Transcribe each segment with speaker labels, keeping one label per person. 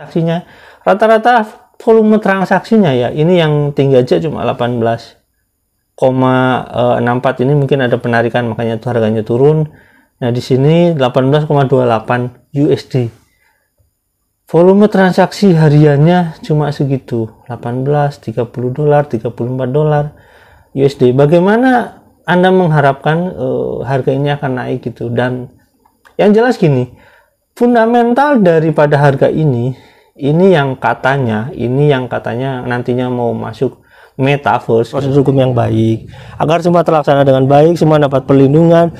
Speaker 1: transaksinya rata-rata volume transaksinya ya ini yang tinggi aja cuma 18,64 ini mungkin ada penarikan makanya itu harganya turun nah di sini 18,28 USD volume transaksi hariannya cuma segitu 18 30 dolar 34 dolar USD bagaimana anda mengharapkan uh, harga ini akan naik gitu dan yang jelas gini fundamental daripada harga ini ini yang katanya, ini yang katanya nantinya mau masuk metaverse. Proses hukum yang baik, agar semua terlaksana dengan baik, semua dapat perlindungan.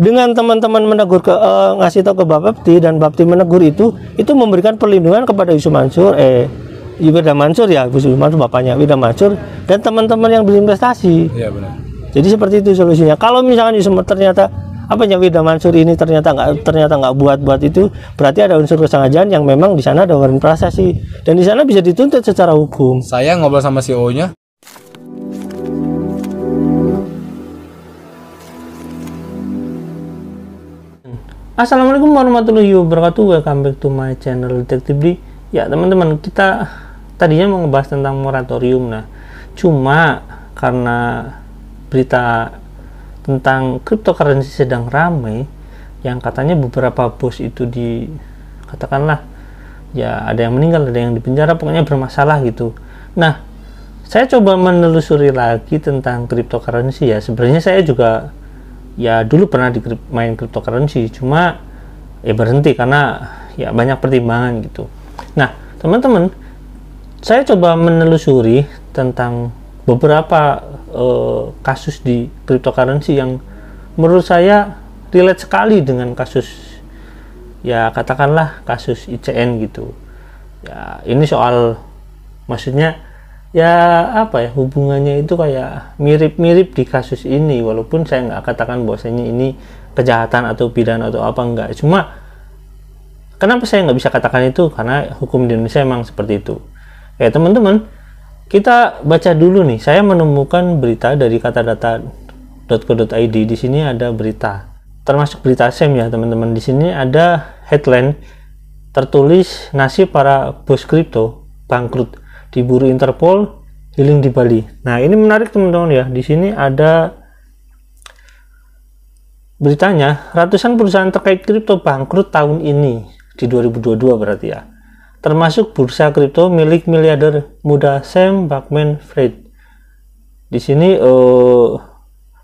Speaker 1: Dengan teman-teman menegur ke uh, ngasih tahu ke Bapak Bapti dan Bapti menegur itu, itu memberikan perlindungan kepada Yusuf Mansur, eh Yuda Mansur ya, Yusuf Mansur bapaknya Yuda Mansur dan teman-teman yang berinvestasi. Iya benar. Jadi seperti itu solusinya. Kalau misalkan Yusuf ternyata apa Wirda Mansur ini ternyata nggak ternyata nggak buat-buat itu berarti ada unsur kesengajaan yang memang di sana ada warin prasasti dan di sana bisa dituntut secara hukum. Saya ngobrol sama CEO-nya, Assalamualaikum warahmatullahi wabarakatuh Welcome back to my channel Detektif Ya teman-teman kita tadinya mau ngebahas tentang moratorium Nah cuma karena berita tentang cryptocurrency sedang ramai yang katanya beberapa bos itu di katakanlah ya ada yang meninggal ada yang dipenjara pokoknya bermasalah gitu nah saya coba menelusuri lagi tentang cryptocurrency ya sebenarnya saya juga ya dulu pernah di main cryptocurrency cuma ya berhenti karena ya banyak pertimbangan gitu nah teman-teman saya coba menelusuri tentang beberapa uh, kasus di cryptocurrency yang menurut saya relate sekali dengan kasus ya katakanlah kasus ICN gitu ya ini soal maksudnya ya apa ya hubungannya itu kayak mirip-mirip di kasus ini walaupun saya nggak katakan bahwasanya ini kejahatan atau pidana atau apa enggak cuma kenapa saya nggak bisa katakan itu karena hukum di Indonesia emang seperti itu ya teman-teman kita baca dulu nih. Saya menemukan berita dari katadata.co.id. Di sini ada berita. Termasuk berita SEM ya, teman-teman. Di sini ada headline tertulis nasib para bos kripto bangkrut diburu Interpol healing di Bali. Nah ini menarik teman-teman ya. Di sini ada beritanya ratusan perusahaan terkait kripto bangkrut tahun ini di 2022 berarti ya termasuk bursa kripto milik miliarder muda Sam Bankman-Fried. Di sini eh,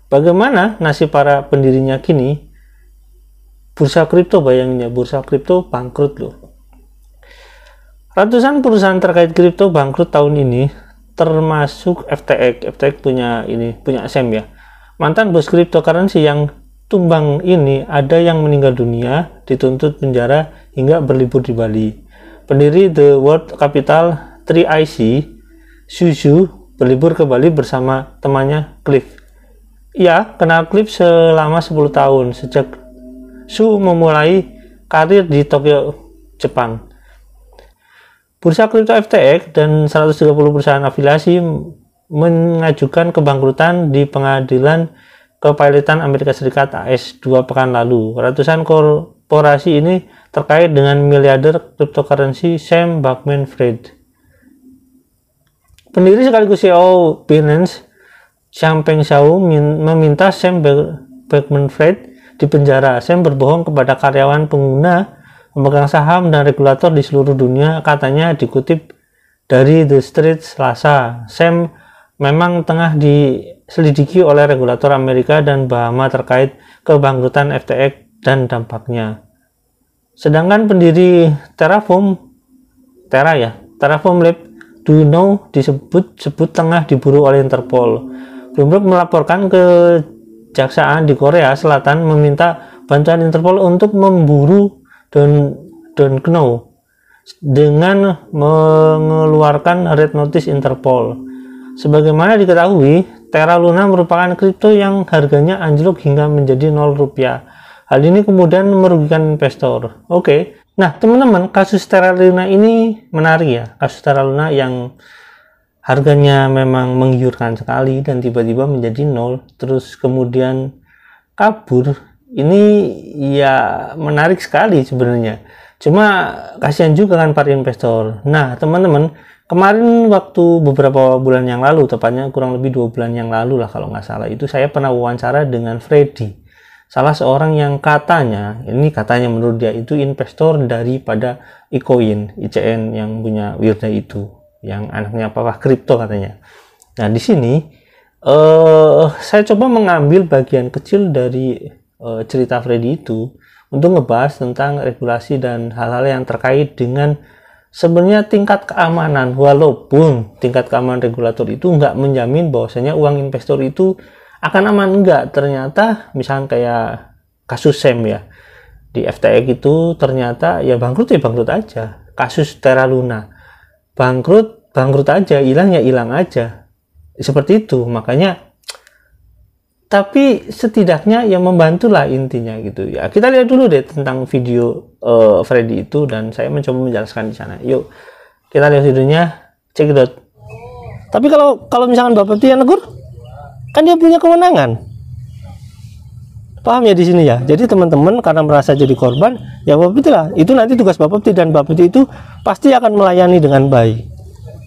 Speaker 1: bagaimana nasib para pendirinya kini? Bursa kripto bayangnya bursa kripto bangkrut loh. Ratusan perusahaan terkait kripto bangkrut tahun ini, termasuk FTX. FTX punya ini, punya Sam ya. Mantan bos kripto cryptocurrency yang tumbang ini ada yang meninggal dunia, dituntut penjara hingga berlibur di Bali. Pendiri The World Capital 3IC, Suzu, berlibur ke Bali bersama temannya Cliff. Ia kenal Cliff selama 10 tahun sejak Su memulai karir di Tokyo, Jepang. Bursa kripto FTX dan 130 perusahaan afiliasi mengajukan kebangkrutan di pengadilan kepailitan Amerika Serikat AS dua pekan lalu. Ratusan kor korporasi ini terkait dengan miliarder cryptocurrency Sam Bankman-Fried. Pendiri sekaligus CEO Binance, Changpeng Peng-Shao meminta Sam Bankman-Fried penjara. Sam berbohong kepada karyawan pengguna, pemegang saham dan regulator di seluruh dunia, katanya dikutip dari The Street Selasa. Sam memang tengah diselidiki oleh regulator Amerika dan Bahama terkait kebangkrutan FTX dan dampaknya. Sedangkan pendiri Terraform, Terra ya, Terraform Lab Duno disebut-sebut tengah diburu oleh Interpol. Bloomberg melaporkan ke kejaksaan di Korea Selatan meminta bantuan Interpol untuk memburu Don Don Kno dengan mengeluarkan red notice Interpol. Sebagaimana diketahui, Terra Luna merupakan kripto yang harganya anjlok hingga menjadi 0 rupiah Hal ini kemudian merugikan investor. Oke. Okay. Nah, teman-teman, kasus Terra Luna ini menarik ya. Kasus Terra Luna yang harganya memang menggiurkan sekali dan tiba-tiba menjadi nol, terus kemudian kabur. Ini ya menarik sekali sebenarnya. Cuma kasihan juga kan para investor. Nah, teman-teman, kemarin waktu beberapa bulan yang lalu, tepatnya kurang lebih dua bulan yang lalu lah kalau nggak salah, itu saya pernah wawancara dengan Freddy salah seorang yang katanya ini katanya menurut dia itu investor daripada Ecoin ICN yang punya Wirda itu yang anaknya papa kripto katanya nah di sini uh, saya coba mengambil bagian kecil dari uh, cerita Freddy itu untuk ngebahas tentang regulasi dan hal-hal yang terkait dengan sebenarnya tingkat keamanan walaupun tingkat keamanan regulator itu nggak menjamin bahwasanya uang investor itu akan aman enggak ternyata misalkan kayak kasus sem ya di FTX itu ternyata ya bangkrut ya bangkrut aja kasus Terra Luna bangkrut bangkrut aja hilang ya hilang aja seperti itu makanya tapi setidaknya yang membantulah intinya gitu ya kita lihat dulu deh tentang video uh, Freddy itu dan saya mencoba menjelaskan di sana yuk kita lihat videonya cekidot tapi kalau kalau misalkan bapak Tia negur kan dia punya kewenangan paham ya di sini ya jadi teman-teman karena merasa jadi korban ya Bapak itulah itu nanti tugas Bapak dan Bapak itu pasti akan melayani dengan baik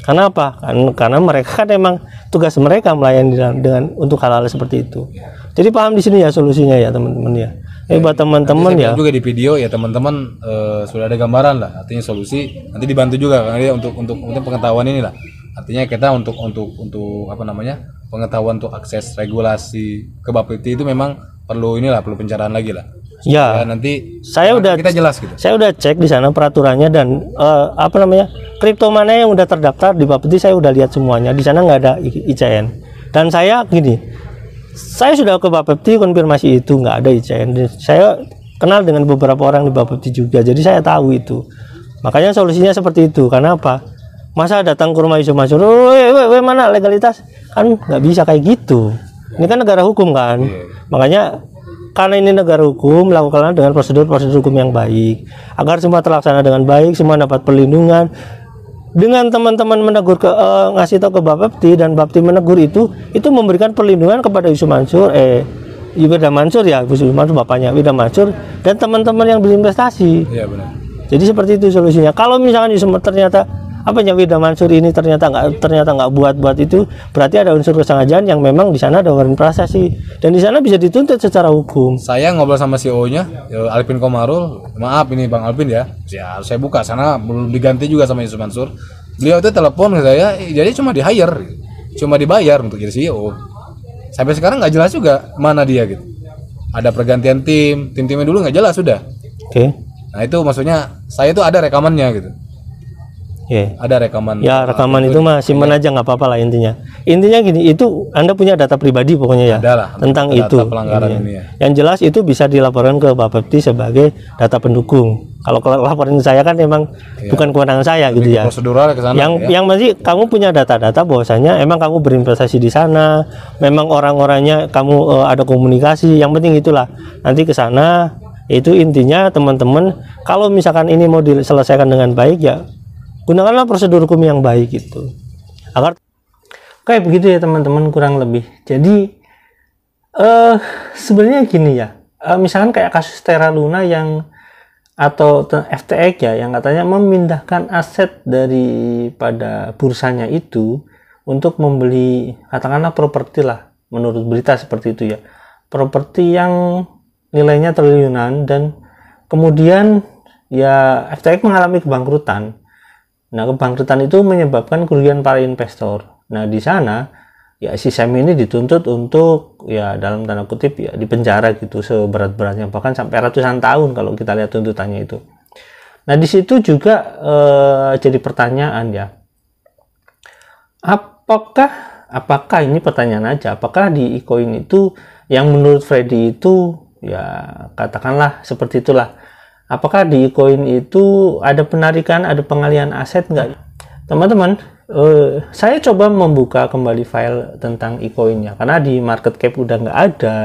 Speaker 1: karena apa kan, karena, mereka kan emang tugas mereka melayani dengan, untuk hal-hal seperti itu jadi paham di sini ya solusinya ya teman-teman ya ini buat teman-teman ya juga di video ya teman-teman e, sudah ada gambaran lah artinya solusi nanti dibantu juga karena dia untuk untuk untuk pengetahuan ini lah artinya kita untuk untuk untuk apa namanya pengetahuan untuk akses regulasi ke Bapeti itu memang perlu inilah perlu pencarian lagi lah. Ya, ya. Nanti saya udah kita jelas gitu. Saya udah cek di sana peraturannya dan uh, apa namanya kripto mana yang udah terdaftar di Bapeti saya udah lihat semuanya di sana nggak ada ICN dan saya gini saya sudah ke Bapeti konfirmasi itu nggak ada ICN saya kenal dengan beberapa orang di Bapeti juga jadi saya tahu itu makanya solusinya seperti itu karena apa masa datang ke rumah Yusuf Mansur weh weh mana legalitas kan nggak bisa kayak gitu ini kan negara hukum kan iya. makanya karena ini negara hukum lakukanlah dengan prosedur-prosedur hukum yang baik agar semua terlaksana dengan baik semua dapat perlindungan dengan teman-teman menegur ke uh, ngasih tahu ke Bapepti dan Bapti menegur itu itu memberikan perlindungan kepada Yusuf Mansur eh Yuda Mansur ya Yusuf Mansur bapaknya Wida Mansur dan teman-teman yang berinvestasi iya, benar. jadi seperti itu solusinya kalau misalkan Yusuf ternyata apa Wida Mansur ini ternyata nggak ternyata nggak buat-buat itu berarti ada unsur kesengajaan yang memang di sana ada warin prasasti dan di sana bisa dituntut secara hukum. Saya ngobrol sama CEO-nya ya, Alvin Komarul, maaf ini Bang Alvin ya, ya harus saya buka sana belum diganti juga sama Yusuf Mansur. Beliau itu telepon ke saya, jadi cuma di hire, cuma dibayar untuk jadi CEO. Sampai sekarang nggak jelas juga mana dia gitu. Ada pergantian tim, tim-timnya dulu nggak jelas sudah. Oke. Okay. Nah itu maksudnya saya itu ada rekamannya gitu Yeah. Ada rekaman. Ya, rekaman itu, mah simpan aja nggak apa-apa lah intinya. Intinya gini, itu Anda punya data pribadi pokoknya ya Adalah, tentang data itu. Pelanggaran iya. ini ya. Yang jelas itu bisa dilaporkan ke Bapak Bapepti sebagai data pendukung. Kalau laporan saya kan emang ya. bukan kewenangan saya gitu ya. Prosedural ke sana. Yang ya. yang masih kamu punya data-data bahwasanya emang kamu berinvestasi di sana, memang orang-orangnya kamu uh, ada komunikasi, yang penting itulah. Nanti ke sana itu intinya teman-teman kalau misalkan ini mau diselesaikan dengan baik ya gunakanlah prosedur hukum yang baik itu agar kayak begitu ya teman-teman kurang lebih jadi eh uh, sebenarnya gini ya uh, misalkan kayak kasus Terra Luna yang atau FTX ya yang katanya memindahkan aset daripada bursanya itu untuk membeli katakanlah properti lah menurut berita seperti itu ya properti yang nilainya triliunan dan kemudian ya FTX mengalami kebangkrutan Nah, kebangkrutan itu menyebabkan kerugian para investor. Nah, di sana ya si Sam ini dituntut untuk ya dalam tanda kutip ya dipenjara gitu seberat-beratnya bahkan sampai ratusan tahun kalau kita lihat tuntutannya itu. Nah, di situ juga eh, jadi pertanyaan ya. Apakah apakah ini pertanyaan aja, apakah di e itu yang menurut Freddy itu ya katakanlah seperti itulah apakah di koin itu ada penarikan, ada pengalian aset enggak Teman-teman, eh, saya coba membuka kembali file tentang ecoin ya, karena di market cap udah nggak ada,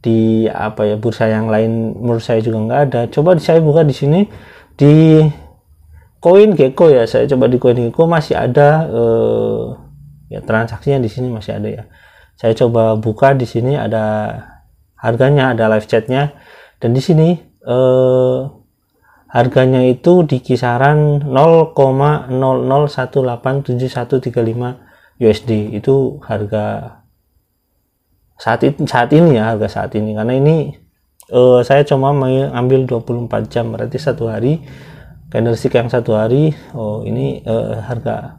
Speaker 1: di apa ya bursa yang lain menurut saya juga nggak ada. Coba saya buka di sini di koin gecko ya, saya coba di koin gecko masih ada eh, ya transaksinya di sini masih ada ya. Saya coba buka di sini ada harganya, ada live chatnya, dan di sini eh, harganya itu di kisaran 0,00187135 USD itu harga saat ini, saat ini ya harga saat ini karena ini eh, saya cuma mengambil 24 jam berarti satu hari candlestick yang satu hari oh ini eh, harga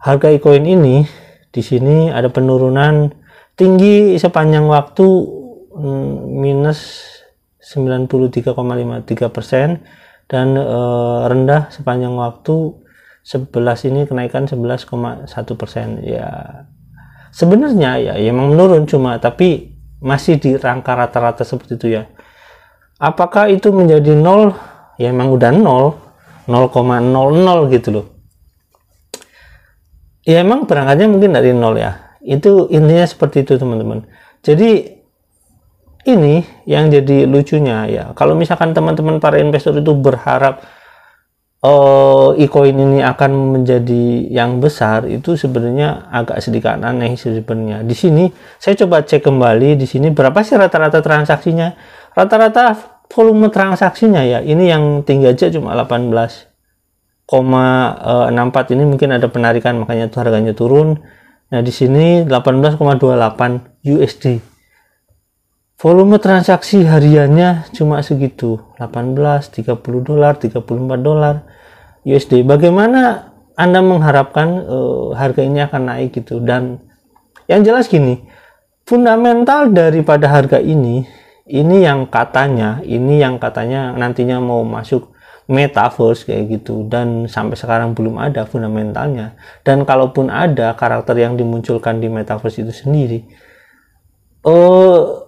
Speaker 1: harga ikoin ini di sini ada penurunan tinggi sepanjang waktu mm, minus 93,53 persen dan e, rendah sepanjang waktu 11 ini kenaikan 11,1 persen ya sebenarnya ya, ya emang menurun cuma tapi masih di rangka rata-rata seperti itu ya apakah itu menjadi nol ya emang udah nol 0,00 gitu loh ya emang berangkatnya mungkin dari nol ya itu intinya seperti itu teman-teman jadi ini yang jadi lucunya ya kalau misalkan teman-teman para investor itu berharap uh, e-coin ini akan menjadi yang besar itu sebenarnya agak sedikit aneh sebenarnya di sini saya coba cek kembali di sini berapa sih rata-rata transaksinya rata-rata volume transaksinya ya ini yang tinggi aja cuma 18,64 ini mungkin ada penarikan makanya itu harganya turun nah di sini 18,28 USD volume transaksi hariannya cuma segitu 18 30 dolar 34 dolar USD bagaimana anda mengharapkan uh, harga ini akan naik gitu dan yang jelas gini fundamental daripada harga ini ini yang katanya ini yang katanya nantinya mau masuk metaverse kayak gitu dan sampai sekarang belum ada fundamentalnya dan kalaupun ada karakter yang dimunculkan di metaverse itu sendiri eh uh,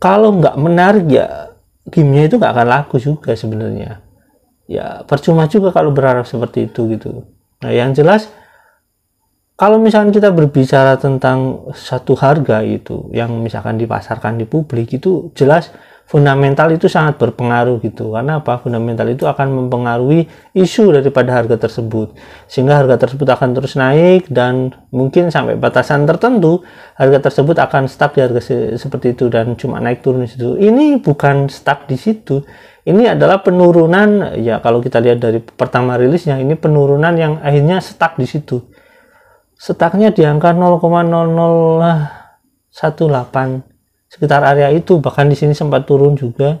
Speaker 1: kalau nggak menarik ya gamenya itu nggak akan laku juga sebenarnya ya percuma juga kalau berharap seperti itu gitu nah yang jelas kalau misalkan kita berbicara tentang satu harga itu yang misalkan dipasarkan di publik itu jelas fundamental itu sangat berpengaruh gitu karena apa fundamental itu akan mempengaruhi isu daripada harga tersebut sehingga harga tersebut akan terus naik dan mungkin sampai batasan tertentu harga tersebut akan stuck di harga se seperti itu dan cuma naik turun di situ ini bukan stuck di situ ini adalah penurunan ya kalau kita lihat dari pertama rilisnya ini penurunan yang akhirnya stuck di situ stucknya di angka 0,0018 sekitar area itu bahkan di sini sempat turun juga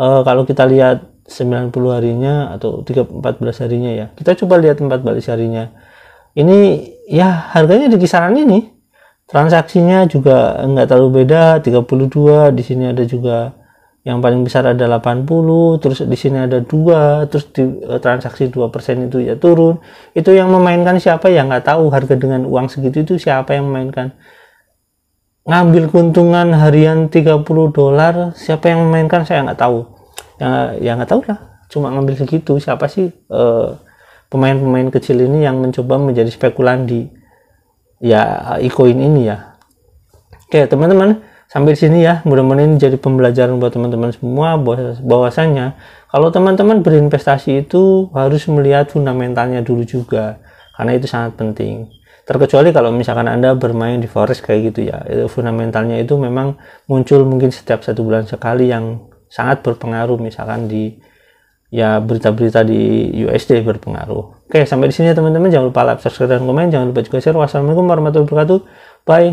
Speaker 1: e, kalau kita lihat 90 harinya atau 3, 14 harinya ya kita coba lihat 14 harinya ini ya harganya di kisaran ini transaksinya juga nggak terlalu beda 32 di sini ada juga yang paling besar ada 80 terus di sini ada dua terus di eh, transaksi 2% itu ya turun itu yang memainkan siapa ya nggak tahu harga dengan uang segitu itu siapa yang memainkan ngambil keuntungan harian 30 dolar siapa yang memainkan saya nggak tahu yang ya nggak tahu lah cuma ngambil segitu siapa sih pemain eh, pemain-pemain kecil ini yang mencoba menjadi spekulan di ya ikoin ini ya oke teman-teman sampai sini ya mudah-mudahan ini jadi pembelajaran buat teman-teman semua bahwasannya kalau teman-teman berinvestasi itu harus melihat fundamentalnya dulu juga karena itu sangat penting terkecuali kalau misalkan anda bermain di forest kayak gitu ya itu fundamentalnya itu memang muncul mungkin setiap satu bulan sekali yang sangat berpengaruh misalkan di ya berita-berita di USD berpengaruh oke sampai di sini ya teman-teman jangan lupa like subscribe dan komen jangan lupa juga share wassalamualaikum warahmatullahi wabarakatuh bye